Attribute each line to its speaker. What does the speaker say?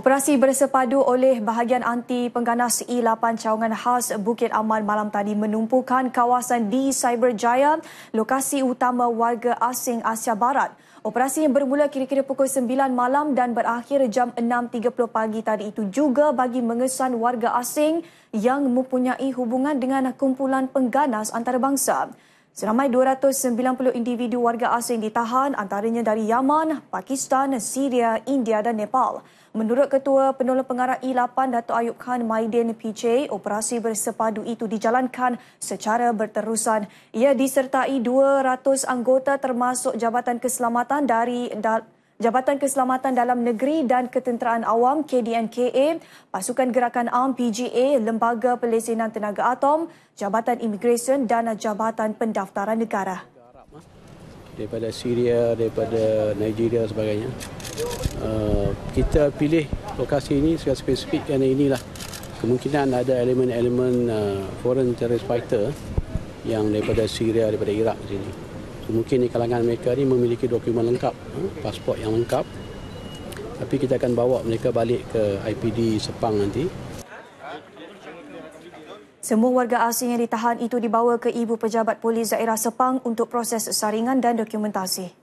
Speaker 1: Operasi bersepadu oleh bahagian anti pengganas E8 cawangan khas Bukit Aman malam tadi menumpukan kawasan di Cyberjaya, lokasi utama warga asing Asia Barat. Operasi yang bermula kira-kira pukul 9 malam dan berakhir jam 6.30 pagi tadi itu juga bagi mengesan warga asing yang mempunyai hubungan dengan kumpulan pengganas antarabangsa. Seramai 290 individu warga asing ditahan antaranya dari Yaman, Pakistan, Syria, India dan Nepal. Menurut Ketua Penolong Pengarah i 8 Dato' Ayub Khan Maidin PJ, operasi bersepadu itu dijalankan secara berterusan. Ia disertai 200 anggota termasuk Jabatan Keselamatan dari Dal- Jabatan Keselamatan Dalam Negeri dan Ketenteraan Awam KDNKA, Pasukan Gerakan Am PGA, Lembaga Pelesenan Tenaga Atom, Jabatan Imigresen dan Jabatan Pendaftaran Negara.
Speaker 2: Daripada Syria, daripada Nigeria sebagainya. Eh, kita pilih lokasi ini secara spesifik kerana inilah kemungkinan ada elemen-elemen eh, foreign terrorist fighter yang daripada Syria, daripada Iraq sini mungkin di kalangan mereka ini memiliki dokumen lengkap, ha, pasport yang lengkap. Tapi kita akan bawa mereka balik ke IPD Sepang nanti.
Speaker 1: Semua warga asing yang ditahan itu dibawa ke Ibu Pejabat Polis Daerah Sepang untuk proses saringan dan dokumentasi.